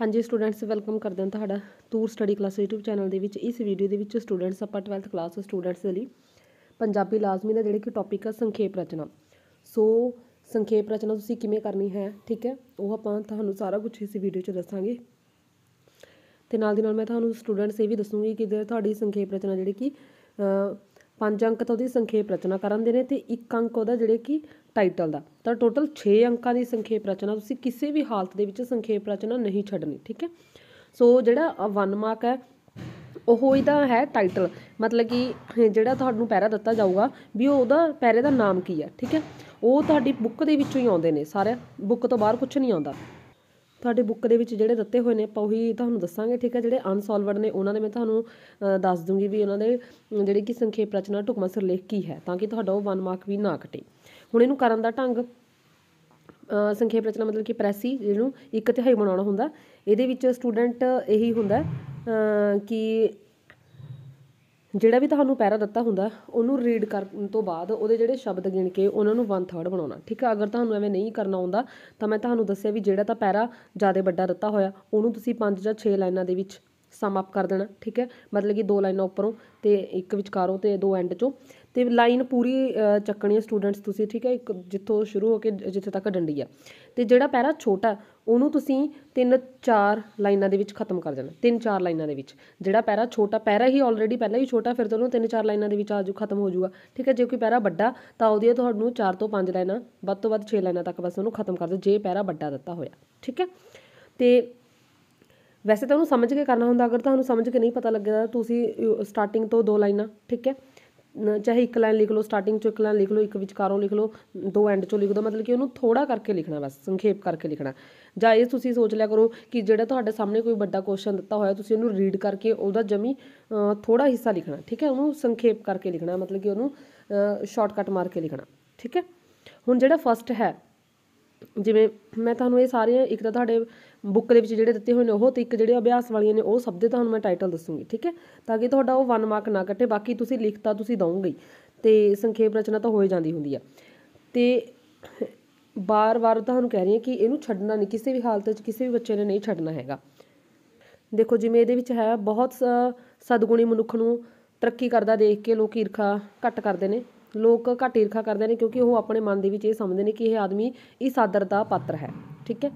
ਹਾਂਜੀ students welcome ਕਰਦੇ ਹਾਂ ਤੁਹਾਡਾ tour study class YouTube channel ਦੇ ਵਿੱਚ ਇਸ ਵੀਡੀਓ ਦੇ ਵਿੱਚ ਸਟੂਡੈਂਟਸ ਆਪਾਂ 12th ਕਲਾਸ ਸਟੂਡੈਂਟਸ ਲਈ ਪੰਜਾਬੀ ਲਾਜ਼ਮੀ ਦਾ ਜਿਹੜੇ ਕਿ ਟੌਪਿਕ ਆ ਸੰਖੇਪ ਰਚਨਾ ਸੋ ਸੰਖੇਪ ਰਚਨਾ ਤੁਸੀਂ ਕਿਵੇਂ ਕਰਨੀ ਹੈ ਠੀਕ ਹੈ ਉਹ ਆਪਾਂ ਤੁਹਾਨੂੰ ਸਾਰਾ ਕੁਝ ਇਸ ਵੀਡੀਓ 'ਚ ਦੱਸਾਂਗੇ ਤੇ ਨਾਲ ਦੀ ਨਾਲ ਮੈਂ ਤੁਹਾਨੂੰ ਸਟੂਡੈਂਟਸ ਇਹ ਵੀ ਦੱਸੂਗੀ ਕਿ ਤੁਹਾਡੀ ਸੰਖੇਪ ਰਚਨਾ ਜਿਹੜੀ ਕਿ ਪੰਜ ਅੰਕ ਤੋਂ ਉਹਦੀ ਸੰਖੇਪ ਰਚਨਾ ਕਰਨ ਦੇ ਨੇ ਤੇ ਇੱਕ ਅੰਕ ਉਹਦਾ ਜਿਹੜੇ ਕਿ ਟਾਈਟਲ ਦਾ ਤਾਂ ਟੋਟਲ 6 ਅੰਕਾਂ ਦੀ ਸੰਖੇਪ ਰਚਨਾ ਤੁਸੀਂ ਕਿਸੇ ਵੀ ਹਾਲਤ ਦੇ ਵਿੱਚ ਸੰਖੇਪ ਰਚਨਾ ਨਹੀਂ ਛੱਡਣੀ ਠੀਕ ਹੈ ਸੋ ਜਿਹੜਾ 1 ਮਾਰਕ ਹੈ ਉਹ ਇਹਦਾ ਹੈ ਟਾਈਟਲ ਮਤਲਬ ਕਿ ਜਿਹੜਾ ਤੁਹਾਨੂੰ ਪੈਰਾ ਦਿੱਤਾ ਜਾਊਗਾ ਵੀ ਉਹਦਾ ਪੈਰੇ ਦਾ ਨਾਮ ਕੀ ਹੈ ਠੀਕ ਹੈ ਉਹ ਤੁਹਾਡੀ ਬੁੱਕ ਦੇ ਵਿੱਚੋਂ ਹੀ ਆਉਂਦੇ ਨੇ ਸਾਰੇ ਬੁੱਕ ਤੋਂ ਬਾਹਰ ਕੁਝ ਨਹੀਂ ਆਉਂਦਾ ਤੁਹਾਡੇ ਬੁੱਕ ਦੇ ਵਿੱਚ ਜਿਹੜੇ ਦਿੱਤੇ ਹੋਏ ਨੇ ਆਪਾਂ ਉਹੀ ਤੁਹਾਨੂੰ ਦੱਸਾਂਗੇ ਠੀਕ ਹੈ ਜਿਹੜੇ ਅਨਸੋਲਵਡ ਨੇ ਉਹਨਾਂ ਦੇ ਮੈਂ ਤੁਹਾਨੂੰ ਦੱਸ ਦੂੰਗੀ ਵੀ ਉਹਨਾਂ ਦੇ ਜਿਹੜੀ ਕਿ ਸੰਖੇਪ ਰਚਨਾ ਟੁਕਮਾ ਸਿਰਲੇਖ ਕੀ ਹੈ ਤਾਂ ਕਿ ਤੁਹਾਡਾ ਉਹ 1 ਮਾਰਕ ਵੀ ਨਾ ਕਟੇ ਹੁਣ ਇਹਨੂੰ ਕਰਨ ਦਾ ਢੰਗ ਸੰਖੇਪ ਰਚਨਾ ਮਤਲਬ ਕਿ ਪ੍ਰੈਸੀ ਜਿਹਨੂੰ ਇੱਕ ਤਿਹਾਈ ਬਣਾਉਣਾ ਹੁੰਦਾ ਇਹਦੇ ਵਿੱਚ ਸਟੂਡੈਂਟ ਇਹੀ ਹੁੰਦਾ ਕਿ ਜਿਹੜਾ ਵੀ ਤੁਹਾਨੂੰ ਪੈਰਾ ਦਿੱਤਾ ਹੁੰਦਾ ਉਹਨੂੰ ਰੀਡ ਕਰਨ ਤੋਂ ਬਾਅਦ ਉਹਦੇ ਜਿਹੜੇ ਸ਼ਬਦ ਗਿਣ ਕੇ ਉਹਨਾਂ ਨੂੰ 1/3 ਬਣਾਉਣਾ ਠੀਕ ਹੈ ਅਗਰ ਤੁਹਾਨੂੰ ਐਵੇਂ ਨਹੀਂ ਕਰਨਾ ਆਉਂਦਾ ਤਾਂ ਮੈਂ ਤੁਹਾਨੂੰ ਦੱਸਿਆ ਵੀ ਜਿਹੜਾ ਤਾਂ ਪੈਰਾ ਜ਼ਿਆਦਾ ਵੱਡਾ ਦਿੱਤਾ ਹੋਇਆ ਉਹਨੂੰ ਤੁਸੀਂ 5 ਜਾਂ 6 ਲਾਈਨਾਂ ਦੇ ਵਿੱਚ ਸਮ ਅਪ ਕਰ ਦੇਣਾ ਠੀਕ ਹੈ ਮਤਲਬ ਕਿ ਦੋ ਲਾਈਨਾਂ ਉੱਪਰੋਂ ਤੇ ਇੱਕ ਵਿਚਕਾਰੋਂ ਤੇ ਦੋ ਐਂਡ ਚੋਂ ਤੇ ਲਾਈਨ ਪੂਰੀ ਚੱਕਣੀ ਹੈ ਸਟੂਡੈਂਟਸ ਤੁਸੀਂ ਠੀਕ ਹੈ ਇੱਕ ਜਿੱਥੋਂ ਸ਼ੁਰੂ ਹੋ ਕੇ ਜਿੱਥੇ ਤੱਕ ਡੰਡੀ ਆ ਤੇ ਜਿਹੜਾ ਪੈਰਾ ਛੋਟਾ ਉਹਨੂੰ ਤੁਸੀਂ ਤਿੰਨ ਚਾਰ ਲਾਈਨਾਂ ਦੇ ਵਿੱਚ ਖਤਮ ਕਰ ਦੇਣਾ ਤਿੰਨ ਚਾਰ ਲਾਈਨਾਂ ਦੇ ਵਿੱਚ ਜਿਹੜਾ ਪੈਰਾ ਛੋਟਾ ਪੈਰਾ ਹੀ ਆਲਰੇਡੀ ਪਹਿਲਾਂ ਹੀ ਛੋਟਾ ਫਿਰ ਤੁਹਾਨੂੰ ਤਿੰਨ ਚਾਰ ਲਾਈਨਾਂ ਦੇ ਵਿੱਚ ਆਜੂ ਖਤਮ ਹੋ ਜਾਊਗਾ ਠੀਕ ਹੈ ਜੇ ਕੋਈ ਪੈਰਾ ਵੱਡਾ ਤਾਂ ਉਹਦੀ ਤੁਹਾਨੂੰ ਚਾਰ ਤੋਂ ਪੰਜ ਲਾਈਨਾਂ ਵੱਧ ਤੋਂ ਵੱਧ 6 ਲਾਈਨਾਂ ਤੱਕ ਬਸ ਉਹਨੂੰ ਖਤਮ ਕਰ ਦਿਓ ਜੇ ਪੈਰਾ ਵੱਡਾ ਦਿੱਤਾ ਹੋਇਆ ਠੀਕ ਹੈ ਤੇ ਵੈਸੇ ਤਾਂ ਉਹਨੂੰ ਸਮਝ ਕੇ ਕਰਨਾ ਹੁੰਦਾ ਅਗਰ ਤੁਹਾਨੂੰ ਸਮਝ ਕੇ ਨਹੀਂ ਪਤਾ ਲੱਗਦਾ ਤੁਸੀਂ ਸਟਾਰਟਿੰਗ ਤੋਂ ਦੋ ਲਾਈਨਾਂ ਠੀਕ ਹੈ ਚਾਹੇ ਇੱਕ ਲਾਈਨ ਲਿਖ ਲਓ ਸਟਾਰਟਿੰਗ ਚੋਂ ਇੱਕ ਲਾਈਨ ਲਿਖ ਲਓ ਇੱਕ ਵਿਚਕਾਰੋਂ ਲਿਖ ਲਓ ਦੋ ਐਂਡ ਚੋਂ ਲਿਖ ਦੋ ਮਤਲਬ ਕਿ ਉਹਨੂੰ ਥੋੜਾ ਕਰਕੇ ਲਿਖਣਾ ਬਸ ਸੰਖੇਪ ਕਰਕੇ ਲਿਖਣਾ ਜਾਂ ਇਹ ਤੁਸੀਂ ਸੋਚ ਲਿਆ ਕਰੋ ਕਿ ਜਿਹੜਾ ਤੁਹਾਡੇ ਸਾਹਮਣੇ ਕੋਈ ਵੱਡਾ ਕੁਐਸਚਨ ਦਿੱਤਾ ਹੋਇਆ ਤੁਸੀਂ ਉਹਨੂੰ ਰੀਡ ਕਰਕੇ ਉਹਦਾ ਜਮੀ ਥੋੜਾ ਹਿੱਸਾ ਲਿਖਣਾ ਠੀਕ ਹੈ ਉਹਨੂੰ ਸੰਖੇਪ ਕਰਕੇ ਲਿਖਣਾ ਮਤਲਬ ਕਿ ਉਹਨੂੰ ਸ਼ਾਰਟਕਟ ਮਾਰ ਕੇ ਲਿਖਣਾ ਠੀਕ ਹੈ ਹੁਣ ਜਿਹੜਾ ਫਸਟ ਹੈ ਜਿਵੇਂ ਮੈਂ ਤੁਹਾਨੂੰ ਇਹ ਸਾਰੀਆਂ ਇੱਕ ਤਾਂ ਤੁਹਾਡੇ ਬੁੱਕ ਦੇ ਵਿੱਚ ਜਿਹੜੇ ਦਿੱਤੇ ਹੋਏ ਨੇ ਉਹ ਤੇ ਇੱਕ ਜਿਹੜੇ ਅਭਿਆਸ ਵਾਲੀਆਂ ਨੇ ਉਹ ਸਭ ਦੇ ਤੁਹਾਨੂੰ ਮੈਂ ਟਾਈਟਲ ਦੱਸੂਗੀ ਠੀਕ ਹੈ ਤਾਂ ਕਿ ਤੁਹਾਡਾ ਉਹ ਵਨ ਮਾਰਕ ਨਾ ਕੱਟੇ ਬਾਕੀ ਤੁਸੀਂ ਲਿਖਤਾ ਤੁਸੀਂ ਦਵੋਗੇ ਤੇ ਸੰਖੇਪ ਰਚਨਾ ਤਾਂ ਹੋਏ ਜਾਂਦੀ ਹੁੰਦੀ ਆ ਤੇ ਬਾਰ-ਬਾਰ ਤੁਹਾਨੂੰ ਕਹਿ ਰਹੀ ਹਾਂ ਕਿ ਇਹਨੂੰ ਛੱਡਣਾ ਨਹੀਂ ਕਿਸੇ ਵੀ ਹਾਲਤ ਵਿੱਚ ਕਿਸੇ ਵੀ ਬੱਚੇ ਨੇ ਨਹੀਂ ਛੱਡਣਾ ਹੈਗਾ ਦੇਖੋ ਜਿਵੇਂ ਇਹਦੇ ਵਿੱਚ ਹੈ ਬਹੁਤ ਸਦਗੁਣੀ ਮਨੁੱਖ ਨੂੰ ਤਰੱਕੀ ਕਰਦਾ ਦੇਖ ਕੇ ਲੋਕ ਈਰਖਾ ਘੱਟ ਕਰਦੇ ਨੇ ਲੋਕ ਘੱਟ ਈਰਖਾ ਕਰਦੇ ਨੇ ਕਿਉਂਕਿ ਉਹ ਆਪਣੇ ਮਨ ਦੇ ਵਿੱਚ ਇਹ ਸਮਝਦੇ ਨੇ ਕਿ ਇਹ ਆਦਮੀ ਇਸ ਆਦਰ ਦਾ ਪਾਤਰ ਹੈ ਠੀਕ ਹੈ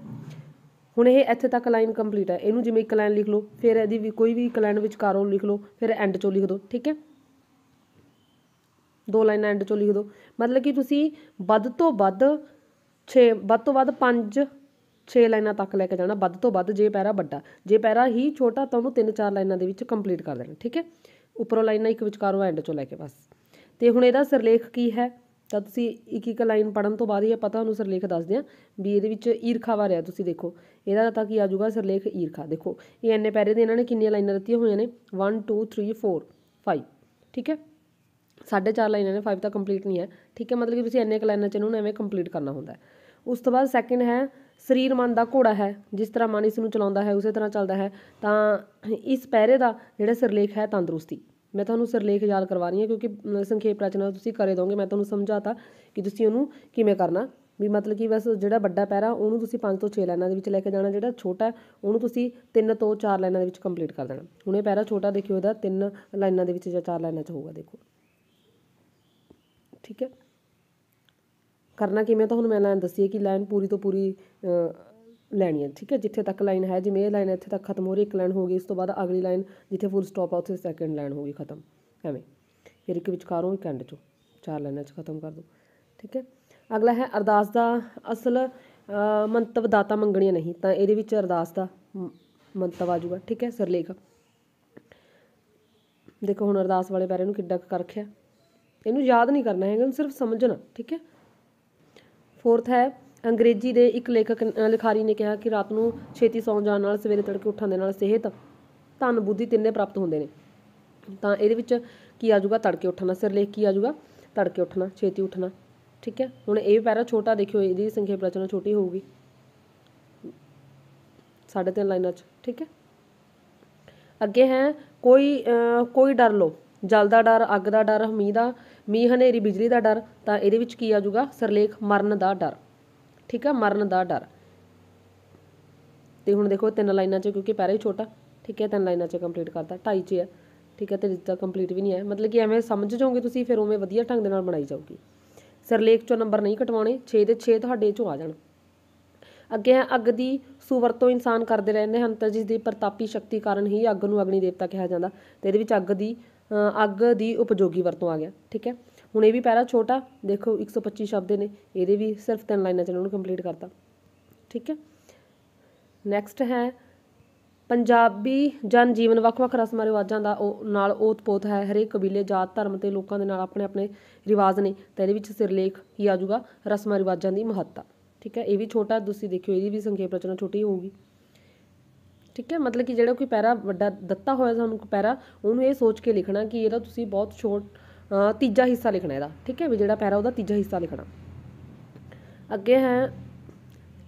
ਹੁਣ ਇਹ ਇੱਥੇ ਤੱਕ ਲਾਈਨ ਕੰਪਲੀਟ ਹੈ ਇਹਨੂੰ ਜਿਵੇਂ ਇੱਕ ਲਾਈਨ ਲਿਖ ਲਓ ਫਿਰ ਇਹਦੀ ਵੀ ਕੋਈ ਵੀ ਇੱਕ ਲਾਈਨ ਵਿਚਕਾਰੋਂ ਲਿਖ ਲਓ ਫਿਰ ਐਂਡ ਚੋਂ ਲਿਖ ਦਿਓ ਠੀਕ ਹੈ ਦੋ ਲਾਈਨਾਂ ਐਂਡ ਚੋਂ ਲਿਖ ਦਿਓ ਮਤਲਬ ਕਿ ਤੁਸੀਂ ਵੱਧ ਤੋਂ ਵੱਧ 6 ਵੱਧ ਤੋਂ ਵੱਧ 5 6 ਲਾਈਨਾਂ ਤੱਕ ਲੈ ਕੇ ਜਾਣਾ ਵੱਧ ਤੋਂ ਵੱਧ ਜੇ ਪੈਰਾ ਵੱਡਾ ਜੇ ਪੈਰਾ ਹੀ ਛੋਟਾ ਤਾਂ ਉਹਨੂੰ 3-4 ਲਾਈਨਾਂ ਦੇ ਵਿੱਚ ਕੰਪਲੀਟ ਕਰ ਦੇਣਾ ਠੀਕ ਹੈ ਉੱਪਰੋਂ ਲਾਈਨਾਂ ਇੱਕ ਵਿਚਕਾਰੋਂ ਐਂਡ ਚੋਂ ਲੈ ਕੇ ਬਸ ਤੇ ਹੁਣ ਇਹਦਾ ਸਿਰਲੇਖ ਕੀ ਹੈ ਤਾਂ ਤੁਸੀਂ ਇੱਕ ਇੱਕ ਲਾਈਨ ਪੜਨ ਤੋਂ ਬਾਅਦ ਹੀ ਆਪਾਂ ਤੁਹਾਨੂੰ ਸਿਰਲੇਖ ਦੱਸਦੇ ਆ ਵੀ ਇਹਦੇ ਵਿੱਚ ਈਰਖਾ ਵਾਰਿਆ ਤੁਸੀਂ ਦੇਖੋ ਇਹਦਾ ਤਾਂ ਕੀ ਆਜੂਗਾ ਸਿਰਲੇਖ ਈਰਖਾ ਦੇਖੋ ਇਹ ਐਨੇ ਪੈਰੇ ਦੇ ਇਹਨਾਂ ਨੇ ਕਿੰਨੀਆਂ ਲਾਈਨਾਂ ਦਿੱਤੀਆਂ ਹੋਈਆਂ ਨੇ 1 2 3 4 5 ਠੀਕ ਹੈ ਸਾਢੇ ਚਾਰ ਲਾਈਨਾਂ ਨੇ 5 ਤਾਂ ਕੰਪਲੀਟ ਨਹੀਂ ਹੈ ਠੀਕ ਹੈ ਮਤਲਬ ਕਿ ਤੁਸੀਂ ਐਨੇ ਕ ਲਾਈਨਾਂ ਚ ਇਹਨੂੰ ਐਵੇਂ ਕੰਪਲੀਟ ਕਰਨਾ ਹੁੰਦਾ ਉਸ ਤੋਂ ਬਾਅਦ ਸੈਕਿੰਡ ਹੈ ਸਰੀਰ ਮਨ ਦਾ ਘੋੜਾ ਹੈ ਜਿਸ ਤਰ੍ਹਾਂ ਮਨ ਇਸ ਨੂੰ ਚਲਾਉਂਦਾ ਹੈ ਉਸੇ ਤਰ੍ਹਾਂ ਚੱਲਦਾ ਹੈ ਤਾਂ ਇਸ ਪੈਰੇ ਦਾ ਜਿਹੜਾ ਸਿਰਲੇਖ ਹੈ ਤੰਦਰੁਸਤੀ ਮੈਂ ਤੁਹਾਨੂੰ ਸਿਰਲੇਖ ਯਾਦ ਕਰਵਾ ਰਹੀ ਹਾਂ ਕਿਉਂਕਿ ਸੰਖੇਪ ਰਚਨਾ ਤੁਸੀਂ ਕਰੇ ਦੋਗੇ ਮੈਂ ਤੁਹਾਨੂੰ ਸਮਝਾਤਾ ਕਿ ਤੁਸੀਂ ਉਹਨੂੰ ਕਿਵੇਂ ਕਰਨਾ ਵੀ ਮਤਲਬ ਕਿ ਬਸ ਜਿਹੜਾ ਵੱਡਾ ਪੈਰਾ ਉਹਨੂੰ ਤੁਸੀਂ 5 ਤੋਂ 6 ਲਾਈਨਾਂ ਦੇ ਵਿੱਚ ਲੈ ਕੇ ਜਾਣਾ ਜਿਹੜਾ ਛੋਟਾ ਉਹਨੂੰ ਤੁਸੀਂ 3 ਤੋਂ 4 ਲਾਈਨਾਂ ਦੇ ਵਿੱਚ ਕੰਪਲੀਟ ਕਰ ਦੇਣਾ ਹੁਣ ਇਹ ਪੈਰਾ ਛੋਟਾ ਦੇਖਿਓ ਇਹਦਾ 3 ਲਾਈਨਾਂ ਦੇ ਵਿੱਚ ਜਾਂ 4 ਲਾਈਨਾਂ 'ਚ ਹੋਊਗਾ ਦੇਖੋ ਠੀਕ ਹੈ ਕਰਨਾ ਕਿਵੇਂ ਤਾਂ ਹੁਣ ਮੈਂ ਲਾਈਨ ਦੱਸੀ ਹੈ ਕਿ ਲਾਈਨ ਪੂਰੀ ਤੋਂ ਪੂਰੀ ਲੈਣੀ ਹੈ ਠੀਕ ਹੈ ਜਿੱਥੇ ਤੱਕ ਲਾਈਨ ਹੈ ਜਿਵੇਂ ਇਹ ਲਾਈਨ ਇੱਥੇ ਤੱਕ ਖਤਮ ਹੋ ਰਹੀ ਇੱਕ ਲਾਈਨ ਹੋ ਗਈ ਉਸ ਤੋਂ ਬਾਅਦ ਅਗਲੀ ਲਾਈਨ ਜਿੱਥੇ ਫੁੱਲ ਸਟਾਪ ਆ ਉੱਥੇ ਸੈਕੰਡ ਲਾਈਨ ਹੋ ਗਈ ਖਤਮ ਐਵੇਂ ਫਿਰ ਇੱਕ ਵਿਚਕਾਰੋਂ ਇੱਕ ਐਂਡ ਚੋਂ ਚਾਰ ਲਾਈਨਾਂ 'ਚ ਖਤਮ ਕਰ ਦੋ ਠੀਕ ਹੈ ਅਗਲਾ ਹੈ ਅਰਦਾਸ ਦਾ ਅਸਲ ਮੰਤਵ ਦਾਤਾ ਮੰਗਣੀਆਂ ਨਹੀਂ ਤਾਂ ਇਹਦੇ ਵਿੱਚ ਅਰਦਾਸ ਦਾ ਮੰਤਵ ਆ ਜਾਊਗਾ ਠੀਕ ਹੈ ਸਿਰਲੇਖ ਦੇਖੋ ਹੁਣ ਅਰਦਾਸ ਵਾਲੇ ਬਾਰੇ ਨੂੰ ਕਿੱਡਾ ਕਰ ਰੱਖਿਆ ਇਹਨੂੰ ਯਾਦ ਨਹੀਂ ਕਰਨਾ ਹੈਗਾ ਸਿਰਫ ਸਮਝਣਾ ਠੀਕ ਹੈ ਫੋਰਥ ਹੈ ਅੰਗਰੇਜ਼ੀ ਦੇ ਇੱਕ ਲੇਖਕ ਲਿਖਾਰੀ ਨੇ ਕਿਹਾ ਕਿ ਰਾਤ ਨੂੰ ਛੇਤੀ ਸੌਣ ਜਾਣ ਨਾਲ ਸਵੇਰੇ ਤੜਕੇ ਉੱਠਣ ਦੇ ਨਾਲ ਸਿਹਤ ਧਨ ਬੁੱਧੀ ਤਿੰਨੇ ਪ੍ਰਾਪਤ ਹੁੰਦੇ ਨੇ ਤਾਂ ਇਹਦੇ ਵਿੱਚ ਕੀ ਆ ਜਾਊਗਾ ਤੜਕੇ ਉੱਠਣਾ ਸਿਰਲੇਖ ਕੀ ਆ ਜਾਊਗਾ ਤੜਕੇ ਉੱਠਣਾ ਛੇਤੀ ਉੱਠਣਾ ਠੀਕ ਹੈ ਹੁਣ ਇਹ ਪੈਰਾ ਛੋਟਾ ਦੇਖਿਓ ਇਹਦੀ ਸੰਖੇਪ ਰਚਨਾ ਛੋਟੀ ਹੋਊਗੀ ਸਾਢੇ ਤਿੰਨ ਲਾਈਨਾਂ 'ਚ ਠੀਕ ਹੈ ਅੱਗੇ ਹੈ ਕੋਈ ਕੋਈ ਡਰ ਲੋ ਜਲ ਦਾ ਡਰ ਅੱਗ ਦਾ ਡਰ ਮੀਂਹ ਦਾ ਮੀਂਹ ਹਨੇਰੀ ਬਿਜਲੀ ਦਾ ਡਰ ਤਾਂ ਇਹਦੇ ਵਿੱਚ ਕੀ ਆ ਜਾਊਗਾ ਸਿਰਲੇਖ ਮਰਨ ਦਾ ਡਰ ਠੀਕ ਆ ਮਰਨ ਦਾ ਡਰ ਤੇ ਹੁਣ ਦੇਖੋ ਤਿੰਨ ਲਾਈਨਾਂ 'ਚ ਕਿਉਂਕਿ ਪੈਰਾ ਹੀ ਛੋਟਾ ਠੀਕ ਹੈ ਤਿੰਨ ਲਾਈਨਾਂ 'ਚ ਕੰਪਲੀਟ ਕਰਤਾ ਢਾਈ 'ਚ ਹੈ ਠੀਕ ਹੈ ਤੇ ਜਿੱਦਾਂ ਕੰਪਲੀਟ ਵੀ ਨਹੀਂ ਹੈ ਮਤਲਬ ਕਿ ਐਵੇਂ ਸਮਝ ਜਾਓਗੇ ਤੁਸੀਂ ਫਿਰ ਉਵੇਂ ਵਧੀਆ ਢੰਗ ਦੇ ਨਾਲ ਬਣਾਈ ਜਾਊਗੀ ਸਿਰਲੇਖ 'ਚੋਂ ਨੰਬਰ ਨਹੀਂ ਕਟਵਾਉਣੇ 6 ਦੇ 6 ਤੁਹਾਡੇ 'ਚੋਂ ਆ ਜਾਣ ਅੱਗੇ ਹੈ ਅੱਗ ਦੀ ਸੁਵਰਤੋਂ ਇਨਸਾਨ ਕਰਦੇ ਰਹਿੰਦੇ ਹਨ ਤਾਂ ਜਿਸ ਦੀ ਪ੍ਰਤਾਪੀ ਸ਼ਕਤੀ ਕਾਰਨ ਹੀ ਅੱਗ ਨੂੰ ਅਗਨੀ ਦੇਵਤਾ ਕਿਹਾ ਜਾਂਦਾ ਤੇ ਇਹਦੇ ਵਿੱਚ ਅੱਗ ਦੀ ਅੱਗ ਦੀ ਉਪਯੋਗੀ ਵਰਤੋਂ ਆ ਗਿਆ ਠੀਕ ਹੈ ਹੁਣ ਇਹ ਵੀ ਪੈਰਾ ਛੋਟਾ ਦੇਖੋ 125 ਸ਼ਬਦ ਨੇ ਇਹਦੇ ਵੀ ਸਿਰਫ ਤਿੰਨ ਲਾਈਨਾਂ ਚ ਉਹਨੂੰ ਕੰਪਲੀਟ ਕਰਤਾ ਠੀਕ ਹੈ ਨੈਕਸਟ ਹੈ ਪੰਜਾਬੀ ਜਨ ਜੀਵਨ ਵੱਖ-ਵੱਖ ਰਸਮਾਂ ਰਿਵਾਜਾਂ ਦਾ ਨਾਲ ਉਤਪੋਤ ਪੋਤ ਹੈ ਹਰੇਕ ਕਬੀਲੇ ਜਾਤ ਧਰਮ ਤੇ ਲੋਕਾਂ ਦੇ ਨਾਲ ਆਪਣੇ ਆਪਣੇ ਰਿਵਾਜ ਨੇ ਤਾਂ ਇਹਦੇ ਵਿੱਚ ਸਿਰਲੇਖ ਕੀ ਆ ਜਾਊਗਾ ਰਸਮਾਂ ਰਿਵਾਜਾਂ ਦੀ ਮਹੱਤਤਾ ਠੀਕ ਹੈ ਇਹ ਵੀ ਛੋਟਾ ਤੁਸੀਂ ਦੇਖਿਓ ਇਹਦੀ ਵੀ ਸੰਖੇਪ ਰਚਨਾ ਛੋਟੀ ਹੋਊਗੀ ਠੀਕ ਹੈ ਮਤਲਬ ਕਿ ਜਿਹੜਾ ਕੋਈ ਪੈਰਾ ਵੱਡਾ ਦਿੱਤਾ ਹੋਇਆ ਤੁਹਾਨੂੰ ਪੈਰਾ ਉਹਨੂੰ ਇਹ ਸੋਚ ਕੇ ਲਿਖਣਾ ਕਿ ਇਹਦਾ ਤੁਸੀਂ ਬਹੁਤ ਛੋਟ ਤੀਜਾ ਹਿੱਸਾ ਲਿਖਣਾ ਇਹਦਾ ਠੀਕ ਹੈ ਵੀ ਜਿਹੜਾ ਪੈਰਾ ਉਹਦਾ ਤੀਜਾ ਹਿੱਸਾ ਲਿਖਣਾ ਅੱਗੇ ਹੈ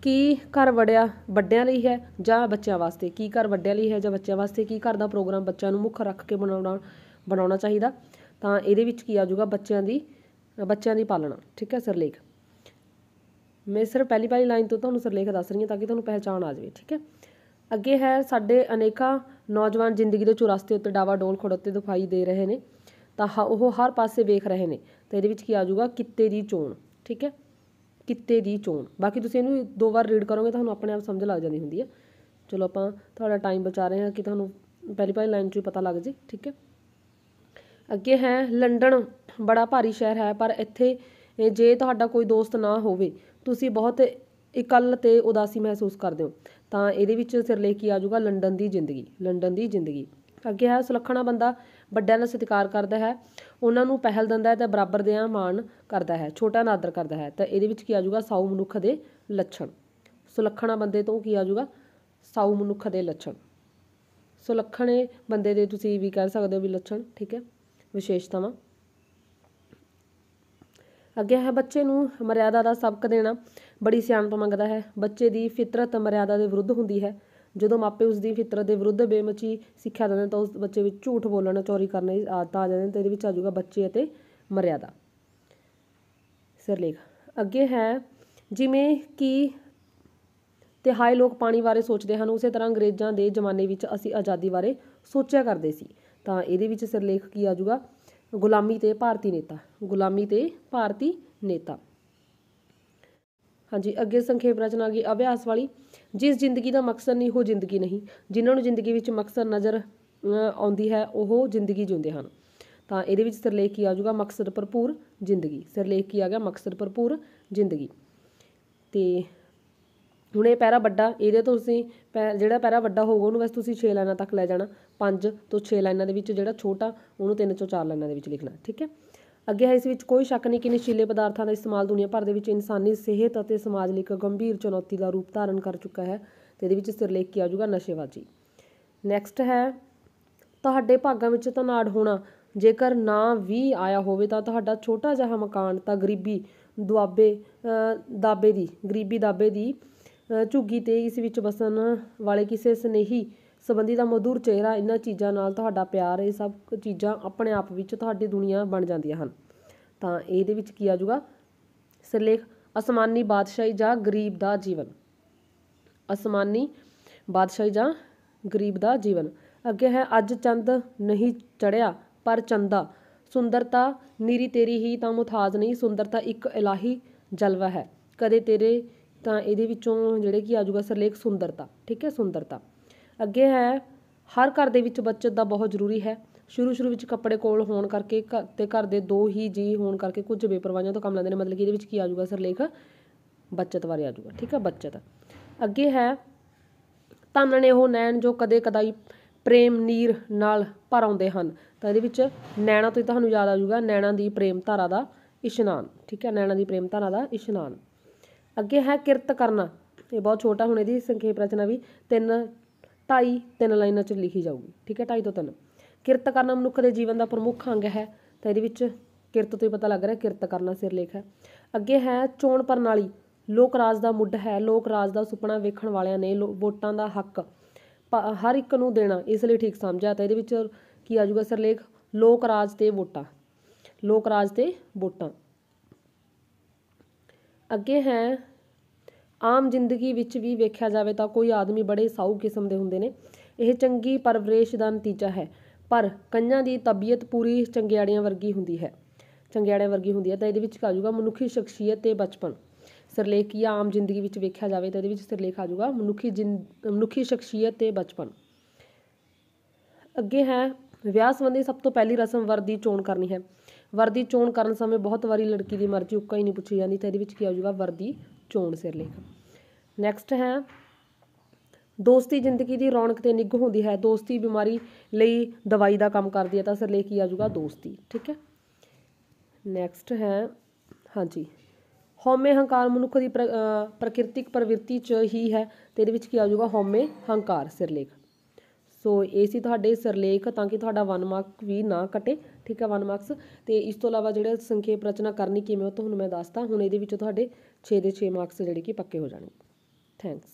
ਕੀ ਘਰ ਵੜਿਆ ਵੱਡਿਆਂ ਲਈ ਹੈ ਜਾਂ ਬੱਚਿਆਂ ਵਾਸਤੇ ਕੀ ਘਰ ਵੱਡਿਆਂ ਲਈ ਹੈ ਜਾਂ ਬੱਚਿਆਂ ਵਾਸਤੇ ਕੀ ਘਰ ਦਾ ਪ੍ਰੋਗਰਾਮ ਬੱਚਿਆਂ ਨੂੰ ਮੁੱਖ ਰੱਖ ਕੇ ਬਣਾਉਣਾ ਬਣਾਉਣਾ ਚਾਹੀਦਾ ਤਾਂ ਇਹਦੇ ਵਿੱਚ ਕੀ ਆ ਜਾਊਗਾ ਬੱਚਿਆਂ ਦੀ ਬੱਚਿਆਂ ਦੀ ਪਾਲਣਾ ਠੀਕ ਹੈ ਸਰਲੇਖ ਮੈਂ ਸਿਰਫ ਪਹਿਲੀ ਪਹਿਲੀ ਲਾਈਨ ਤੋਂ ਤੁਹਾਨੂੰ ਸਰਲੇਖ ਦੱਸ ਰਹੀ ਹਾਂ ਤਾਂ ਕਿ ਤੁਹਾਨੂੰ ਪਹਿਚਾਣ ਆ ਜਾਵੇ ਠੀਕ ਹੈ ਅੱਗੇ ਹੈ ਸਾਡੇ ਅਨੇਕਾਂ ਨੌਜਵਾਨ ਜ਼ਿੰਦਗੀ ਦੇ ਚੁਰਸਤੇ ਉੱਤੇ ਡਾਵਾ ਡੋਲ ਖੜੋਤੇ ਦਿਖਾਈ ਦੇ ਰਹੇ ਨੇ ਤਾਂ ਉਹ ਹਰ ਪਾਸੇ ਵੇਖ ਰਹੇ ਨੇ ਤਾਂ ਇਹਦੇ ਵਿੱਚ ਕੀ ਆ ਜਾਊਗਾ ਕਿੱਤੇ ਦੀ ਚੋਣ ਠੀਕ ਹੈ ਕਿੱਤੇ ਦੀ ਚੋਣ ਬਾਕੀ ਤੁਸੀਂ ਇਹਨੂੰ ਦੋ ਵਾਰ ਰੀਡ ਕਰੋਗੇ ਤੁਹਾਨੂੰ ਆਪਣੇ ਆਪ ਸਮਝ ਲੱਗ ਜਾਂਦੀ ਹੁੰਦੀ ਹੈ ਚਲੋ ਆਪਾਂ ਤੁਹਾਡਾ ਟਾਈਮ ਬਚਾ ਰਹੇ ਹਾਂ ਕਿ ਤੁਹਾਨੂੰ ਪਹਿਲੀ ਪਹਿਲੀ ਲਾਈਨ 'ਚ ਹੀ ਪਤਾ ਲੱਗ ਜੇ ਠੀਕ ਹੈ ਅੱਗੇ ਹੈ ਲੰਡਨ ਬੜਾ ਭਾਰੀ ਸ਼ਹਿਰ ਹੈ ਪਰ ਇੱਥੇ ਜੇ ਤੁਹਾਡਾ ਕੋਈ ਦੋਸਤ ਨਾ ਹੋਵੇ ਤੁਸੀਂ ਬਹੁਤ ਇਕੱਲ ਤੇ ਉਦਾਸੀ ਮਹਿਸੂਸ ਕਰਦੇ ਹੋ ਤਾਂ ਇਹਦੇ ਵਿੱਚ ਸਿਰਲੇਖ ਕੀ ਆ ਜਾਊਗਾ ਲੰਡਨ ਦੀ ਜ਼ਿੰਦਗੀ ਲੰਡਨ ਦੀ ਜ਼ਿੰਦਗੀ ਅੱਗੇ ਹੈ ਸੁਲੱਖਣਾ ਬੰਦਾ ਵੱਡਿਆਂ ਦਾ ਸਤਿਕਾਰ ਕਰਦਾ ਹੈ ਉਹਨਾਂ ਨੂੰ ਪਹਿਲ ਦਿੰਦਾ ਹੈ ਤੇ ਬਰਾਬਰ ਦੇ ਮਾਣ ਕਰਦਾ ਹੈ ਛੋਟਾ ਨਾਦਰ ਕਰਦਾ ਹੈ ਤਾਂ ਇਹਦੇ ਵਿੱਚ ਕੀ ਆ ਜਾਊਗਾ ਸਾਊ ਮਨੁੱਖ ਦੇ ਲੱਛਣ ਸੁਲੱਖਣਾ ਬੰਦੇ ਤੋਂ ਕੀ ਆ ਜਾਊਗਾ ਸਾਊ ਮਨੁੱਖ ਦੇ ਲੱਛਣ ਸੁਲੱਖਣੇ ਬੰਦੇ ਦੇ ਤੁਸੀਂ ਵੀ ਕਰ ਸਕਦੇ ਹੋ ਵੀ ਲੱਛਣ ਠੀਕ ਹੈ ਵਿਸ਼ੇਸ਼ਤਾਵਾਂ ਅੱਗੇ ਹੈ ਬੱਚੇ ਨੂੰ ਮਰਿਆਦਾ ਦਾ ਸਬਕ ਦੇਣਾ ਬੜੀ ਸਿਆਣਪ ਮੰਗਦਾ ਹੈ ਬੱਚੇ ਦੀ ਫਿਤਰਤ ਮਰਿਆਦਾ ਦੇ ਵਿਰੁੱਧ ਹੁੰਦੀ ਹੈ ਜਦੋਂ ਮਾਪੇ ਉਸ ਦੀ ਫਿਤਰਤ ਦੇ ਵਿਰੁੱਧ ਬੇਮਚੀ ਸਿੱਖਿਆ ਦਿੰਦੇ ਤਾਂ ਉਸ ਬੱਚੇ ਵਿੱਚ ਝੂਠ ਬੋਲਣ ਚੋਰੀ ਕਰਨ ਦੀ ਆਦਤ ਆ ਜਾਂਦੀ ਤੇ ਇਹਦੇ ਵਿੱਚ ਆ ਜਾਊਗਾ ਬੱਚੇ ਅਤੇ ਮਰਿਆਦਾ ਸਿਰਲੇਖ ਅੱਗੇ ਹੈ ਜਿਵੇਂ ਕਿ ਤਿਹਾਈ ਲੋਕ ਪਾਣੀ ਬਾਰੇ ਸੋਚਦੇ ਹਨ ਉਸੇ ਤਰ੍ਹਾਂ ਅੰਗਰੇਜ਼ਾਂ ਦੇ ਜ਼ਮਾਨੇ ਵਿੱਚ ਅਸੀਂ ਆਜ਼ਾਦੀ ਬਾਰੇ ਸੋਚਿਆ ਕਰਦੇ ਸੀ ਤਾਂ ਇਹਦੇ ਵਿੱਚ ਸਿਰਲੇਖ ਕੀ ਆ ਜਾਊਗਾ ਗੁਲਾਮੀ ਤੇ ਭਾਰਤੀ ਨੇਤਾ ਗੁਲਾਮੀ ਤੇ ਭਾਰਤੀ ਨੇਤਾ ਹਾਂਜੀ ਅੱਗੇ ਸੰਖੇਪ ਰਚਨਾ ਗਈ ਅਭਿਆਸ ਵਾਲੀ ਜਿਸ ਜ਼ਿੰਦਗੀ ਦਾ ਮਕਸਦ ਨਹੀਂ ਉਹ ਜ਼ਿੰਦਗੀ ਨਹੀਂ ਜਿਨ੍ਹਾਂ ਨੂੰ ਜ਼ਿੰਦਗੀ ਵਿੱਚ ਮਕਸਦ ਨਜ਼ਰ ਆਉਂਦੀ ਹੈ ਉਹ ਜ਼ਿੰਦਗੀ ਜਿਉਂਦੇ ਹਨ ਤਾਂ ਇਹਦੇ ਵਿੱਚ ਸਿਰਲੇਖ ਕੀ ਆ ਜਾਊਗਾ ਮਕਸਦ ਭਰਪੂਰ ਜ਼ਿੰਦਗੀ ਸਿਰਲੇਖ ਕੀ ਆ ਗਿਆ ਮਕਸਦ ਭਰਪੂਰ ਜ਼ਿੰਦਗੀ ਤੇ ਹੁਣ ਇਹ ਪੈਰਾ ਵੱਡਾ ਇਹਦੇ ਤੋਂ ਤੁਸੀਂ ਜਿਹੜਾ ਪੈਰਾ ਵੱਡਾ ਹੋਊਗਾ ਉਹਨੂੰ ਬਸ ਤੁਸੀਂ 6 ਲਾਈਨਾਂ ਤੱਕ ਲੈ ਜਾਣਾ 5 ਤੋਂ 6 ਲਾਈਨਾਂ ਦੇ ਵਿੱਚ ਜਿਹੜਾ ਛੋਟਾ ਉਹਨੂੰ 3 ਤੋਂ 4 ਲਾਈਨਾਂ ਦੇ ਵਿੱਚ ਲਿਖਣਾ ਠੀਕ ਹੈ ਅੱਗੇ ਹੈ ਇਸ ਵਿੱਚ ਕੋਈ ਸ਼ੱਕ ਨਹੀਂ ਕਿ ਨਸ਼ੀਲੇ ਪਦਾਰਥਾਂ ਦਾ ਇਸਤੇਮਾਲ ਦੁਨੀਆ ਭਰ ਦੇ ਵਿੱਚ ਇਨਸਾਨੀ ਸਿਹਤ ਅਤੇ ਸਮਾਜ ਲਈ ਇੱਕ ਗੰਭੀਰ ਚੁਣੌਤੀ ਦਾ ਰੂਪ ਧਾਰਨ ਕਰ ਚੁੱਕਾ ਹੈ ਤੇ ਇਹਦੇ ਵਿੱਚ ਸਿਰਲੇਖ ਕੀ ਆਜੂਗਾ ਨਸ਼ੇਵਾਜੀ ਨੈਕਸਟ ਹੈ ਤੁਹਾਡੇ ਭਾਗਾਂ ਵਿੱਚ ਤਨਾੜ ਹੋਣਾ ਜੇਕਰ ਨਾ ਵੀ ਆਇਆ ਹੋਵੇ ਤਾਂ ਤੁਹਾਡਾ ਛੋਟਾ ਜਿਹਾ ਮਕਾਨ ਤਾਂ ਗਰੀਬੀ ਦੁਆਬੇ ਦਾਬੇ ਦੀ ਗਰੀਬੀ ਦਾਬੇ ਦੀ ਝੁੱਗੀ ਤੇ ਇਸ ਵਿੱਚ ਵਸਣ ਵਾਲੇ ਕਿਸੇ ਸਨੇਹੀ ਸੰਬੰਧੀ ਦਾ ਮਧੁਰ ਚਿਹਰਾ ਇਹਨਾਂ ਚੀਜ਼ਾਂ ਨਾਲ ਤੁਹਾਡਾ ਪਿਆਰ ਇਹ ਸਭ ਚੀਜ਼ਾਂ ਆਪਣੇ ਆਪ ਵਿੱਚ ਤੁਹਾਡੀ ਦੁਨੀਆ ਬਣ ਜਾਂਦੀਆਂ ਹਨ ਤਾਂ ਇਹਦੇ ਵਿੱਚ ਕੀ ਆ ਜਾਊਗਾ ਸਿਰਲੇਖ ਅਸਮਾਨੀ ਬਾਦਸ਼ਾਹੀ ਜਾਂ ਗਰੀਬ ਦਾ ਜੀਵਨ ਅਸਮਾਨੀ ਬਾਦਸ਼ਾਹੀ ਜਾਂ ਗਰੀਬ ਦਾ ਜੀਵਨ ਅੱਗੇ ਹੈ ਅੱਜ ਚੰਦ ਨਹੀਂ ਚੜਿਆ ਪਰ ਚੰਦਾ ਸੁੰਦਰਤਾ ਨੀਰੀ ਤੇਰੀ ਹੀ ਤਾਂ ਮੁਥਾਜ ਨਹੀਂ ਸੁੰਦਰਤਾ ਇੱਕ ਇਲਾਹੀ ਜਲਵਾ ਹੈ ਕਦੇ ਤੇਰੇ ਤਾਂ ਇਹਦੇ ਵਿੱਚੋਂ ਜਿਹੜੇ ਕੀ ਆ ਜਾਊਗਾ ਸਰਲੇਖ ਸੁੰਦਰਤਾ ਠੀਕ ਹੈ ਸੁੰਦਰਤਾ ਅੱਗੇ ਹੈ ਹਰ ਘਰ ਦੇ ਵਿੱਚ ਬੱਚਤ ਦਾ ਬਹੁਤ ਜ਼ਰੂਰੀ ਹੈ ਸ਼ੁਰੂ ਸ਼ੁਰੂ ਵਿੱਚ ਕੱਪੜੇ ਕੋਲ ਹੋਣ ਕਰਕੇ ਘਰ ਤੇ ਘਰ ਦੇ ਦੋ ਹੀ ਜੀ ਹੋਣ ਕਰਕੇ ਕੁਝ ਬੇਪਰਵਾਹੀਆਂ ਤੋਂ ਕੰਮ ਲੈਂਦੇ ਨੇ ਮਤਲਬ ਕਿ ਇਹਦੇ ਵਿੱਚ ਕੀ ਆ ਜਾਊਗਾ ਸਰਲੇਖ ਬੱਚਤ ਬਾਰੇ ਆ ਜਾਊਗਾ ਠੀਕ ਹੈ ਬੱਚਤ ਅੱਗੇ ਹੈ ਧਨ ਉਹ ਨੈਣ ਜੋ ਕਦੇ ਕਦਾਈ ਪ੍ਰੇਮ ਨੀਰ ਨਾਲ ਭਰ ਆਉਂਦੇ ਹਨ ਤਾਂ ਇਹਦੇ ਵਿੱਚ ਨੈਣਾ ਤੋਂ ਤੁਹਾਨੂੰ ਯਾਦ ਆ ਜਾਊਗਾ ਨੈਣਾ ਦੀ ਪ੍ਰੇਮ ਧਾਰਾ ਦਾ ਇਸ਼ਨਾਨ ਠੀਕ ਹੈ ਨੈਣਾ ਦੀ ਪ੍ਰੇਮ ਧਾਰਾ ਦਾ ਇਸ਼ਨਾਨ ਅੱਗੇ ਹੈ ਕਿਰਤ ਕਰਨਾ ਇਹ ਬਹੁਤ ਛੋਟਾ ਹੁਣ ਇਹਦੀ ਸੰਖੇਪ ਰਚਨਾ ਵੀ ਤਿੰਨ ਢਾਈ ਤਿੰਨ ਲਾਈਨਾਂ 'ਚ ਲਿਖੀ ਜਾਊਗੀ ਠੀਕ ਹੈ ਢਾਈ ਤੋਂ ਤਿੰਨ ਕਿਰਤ ਕਰਨਾ ਮਨੁੱਖ ਦੇ ਜੀਵਨ ਦਾ ਪ੍ਰਮੁੱਖ ਅੰਗ ਹੈ ਤਾਂ ਇਹਦੇ ਵਿੱਚ ਕਿਰਤ ਤੋਂ ਹੀ ਪਤਾ ਲੱਗ ਰਿਹਾ ਕਿਰਤ ਕਰਨਾ ਸਿਰਲੇਖ ਹੈ ਅੱਗੇ ਹੈ ਚੋਣ ਪ੍ਰਣਾਲੀ ਲੋਕ ਰਾਜ ਦਾ ਮੁੱਢ ਹੈ ਲੋਕ ਰਾਜ ਦਾ ਸੁਪਨਾ ਵੇਖਣ ਵਾਲਿਆਂ ਨੇ ਵੋਟਾਂ ਦਾ ਹੱਕ ਹਰ ਇੱਕ ਨੂੰ ਦੇਣਾ ਇਸ ਲਈ ਠੀਕ ਸਮਝਿਆ ਤਾਂ ਇਹਦੇ ਵਿੱਚ ਕੀ ਆ ਜਾਊਗਾ ਸਿਰਲੇਖ ਲੋਕ ਰਾਜ ਤੇ ਵੋਟਾਂ ਲੋਕ ਰਾਜ ਤੇ ਵੋਟਾਂ ਅੱਗੇ ਹੈ ਆਮ ਜ਼ਿੰਦਗੀ ਵਿੱਚ ਵੀ ਵੇਖਿਆ ਜਾਵੇ ਤਾਂ ਕੋਈ ਆਦਮੀ ਬੜੇ ਸਾਊ ਕਿਸਮ ਦੇ ਹੁੰਦੇ ਨੇ ਇਹ ਚੰਗੀ ਪਰਵਰੇਸ਼ ਦਾ ਨਤੀਜਾ ਹੈ ਪਰ ਕੰਨਾਂ ਦੀ ਤਬੀਅਤ ਪੂਰੀ ਚੰਗਿਆੜੀਆਂ ਵਰਗੀ ਹੁੰਦੀ ਹੈ ਚੰਗਿਆੜੀਆਂ ਵਰਗੀ ਹੁੰਦੀ ਹੈ ਤਾਂ ਇਹਦੇ ਵਿੱਚ ਕਾਜੂਗਾ ਮਨੁੱਖੀ ਸ਼ਖਸੀਅਤ ਤੇ ਬਚਪਨ ਸਿਰਲੇਖ ਆਮ ਜ਼ਿੰਦਗੀ ਵਿੱਚ ਵੇਖਿਆ ਜਾਵੇ ਤਾਂ ਇਹਦੇ ਵਿੱਚ ਸਿਰਲੇਖ ਆਜੂਗਾ ਮਨੁੱਖੀ ਮਨੁੱਖੀ ਸ਼ਖਸੀਅਤ ਤੇ ਬਚਪਨ ਅੱਗੇ ਹੈ ਵਿਆਹ ਸੰਬੰਧੀ ਸਭ ਤੋਂ ਪਹਿਲੀ ਰਸਮ ਵਰ ਦੀ ਚੋਣ ਕਰਨੀ ਹੈ ਵਰ ਦੀ ਚੋਣ ਕਰਨ ਸਮੇਂ ਬਹੁਤ ਵਾਰੀ ਲੜਕੀ ਦੀ ਮਰਜ਼ੀ ਉੱਕਾ ਹੀ ਨਹੀਂ ਪੁੱਛੀ ਜਾਂਦੀ ਤਾਂ ਇਹਦੇ ਵਿੱਚ ਕੀ ਆਜੂਗਾ ਵਰਦੀ ਵਰ ਦੀ ਚੋਣ ਸਿਰਲੇਖ ਨੈਕਸਟ ਹੈ ਦੋਸਤੀ ਜ਼ਿੰਦਗੀ ਦੀ ਰੌਣਕ ਤੇ ਨਿੱਘ ਹੁੰਦੀ ਹੈ ਦੋਸਤੀ ਬਿਮਾਰੀ ਲਈ ਦਵਾਈ ਦਾ ਕੰਮ ਕਰਦੀ ਹੈ ਤਾਂ ਸਿਰਲੇਖ ਕੀ ਆ ਜਾਊਗਾ ਦੋਸਤੀ ਠੀਕ ਹੈ ਨੈਕਸਟ ਹੈ ਹਾਂਜੀ ਹਉਮੈ ਹੰਕਾਰ ਮਨੁੱਖ ਦੀ ਪ੍ਰਕਿਰਤਿਕ ਪ੍ਰਵਿਰਤੀ ਚ ਹੀ ਹੈ ਤੇ ਇਹਦੇ ਵਿੱਚ ਕੀ ਆ ਜਾਊਗਾ ਹਉਮੈ ਹੰਕਾਰ ਸਿਰਲੇਖ ਸੋ ਇਹ ਸੀ ਤੁਹਾਡੇ ਸਿਰਲੇਖ ਤਾਂ ਕਿ ਤੁਹਾਡਾ 1 ਮਾਰਕ ਵੀ ਨਾ ਕਟੇ ਠੀਕ ਹੈ 1 ਮਾਰਕਸ ਤੇ ਇਸ ਤੋਂ ਇਲਾਵਾ ਜਿਹੜੇ ਸੰਖੇਪ ਰਚਨਾ ਕਰਨੀ ਕਿਵੇਂ ਉਹ ਤੁਹਾਨੂੰ ਮੈਂ ਦੱਸਦਾ ਹੁਣ ਇਹਦੇ ਵਿੱਚ ਤੁਹਾਡੇ 6 ਦੇ 6 ਮਾਰਕਸ ਜਿਹੜੇ ਕਿ ਪੱਕੇ ਹੋ ਜਾਣਗੇ ਥੈਂਕਸ